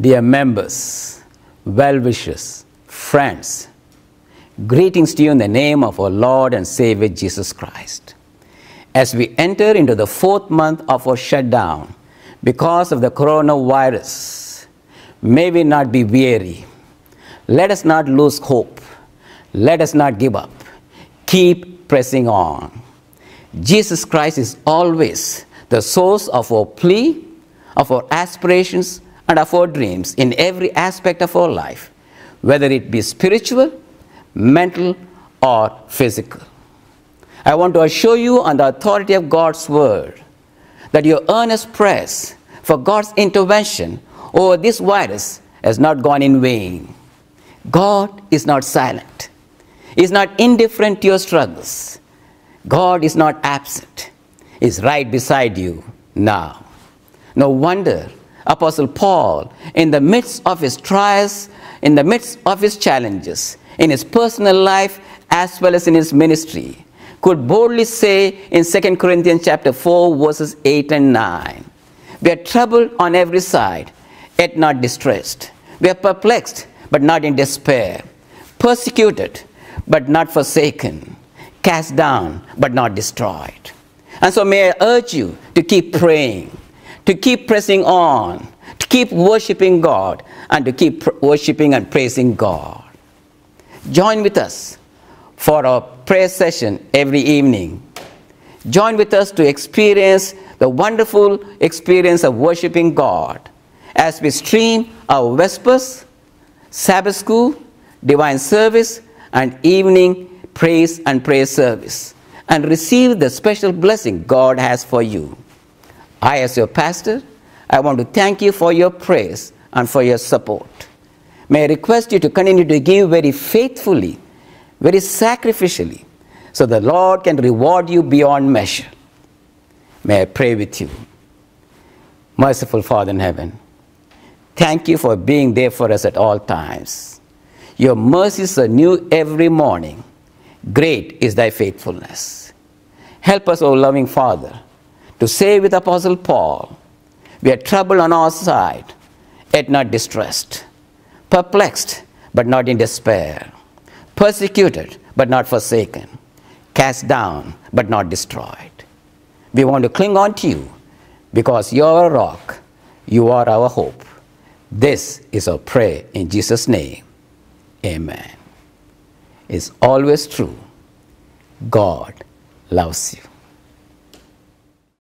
dear members, well wishers, friends, greetings to you in the name of our Lord and Savior Jesus Christ. As we enter into the fourth month of our shutdown because of the coronavirus, may we not be weary. Let us not lose hope. Let us not give up. Keep pressing on. Jesus Christ is always the source of our plea, of our aspirations, and of our dreams in every aspect of our life, whether it be spiritual, mental, or physical. I want to assure you on the authority of God's word that your earnest prayers for God's intervention over this virus has not gone in vain. God is not silent. He is not indifferent to your struggles. God is not absent. He is right beside you now. No wonder Apostle Paul, in the midst of his trials, in the midst of his challenges, in his personal life as well as in his ministry, could boldly say in 2 Corinthians chapter 4, verses 8 and 9, We are troubled on every side, yet not distressed. We are perplexed, but not in despair. Persecuted, but not forsaken. Cast down, but not destroyed. And so may I urge you to keep praying to keep pressing on, to keep worshiping God, and to keep worshiping and praising God. Join with us for our prayer session every evening. Join with us to experience the wonderful experience of worshiping God as we stream our Vespers, Sabbath school, divine service, and evening praise and prayer service and receive the special blessing God has for you. I, as your pastor, I want to thank you for your prayers and for your support. May I request you to continue to give very faithfully, very sacrificially, so the Lord can reward you beyond measure. May I pray with you. Merciful Father in heaven, thank you for being there for us at all times. Your mercies are new every morning. Great is thy faithfulness. Help us, O loving Father to say with Apostle Paul, we are troubled on our side, yet not distressed, perplexed, but not in despair, persecuted, but not forsaken, cast down, but not destroyed. We want to cling on to you because you are a rock, you are our hope. This is our prayer in Jesus' name. Amen. It's always true. God loves you.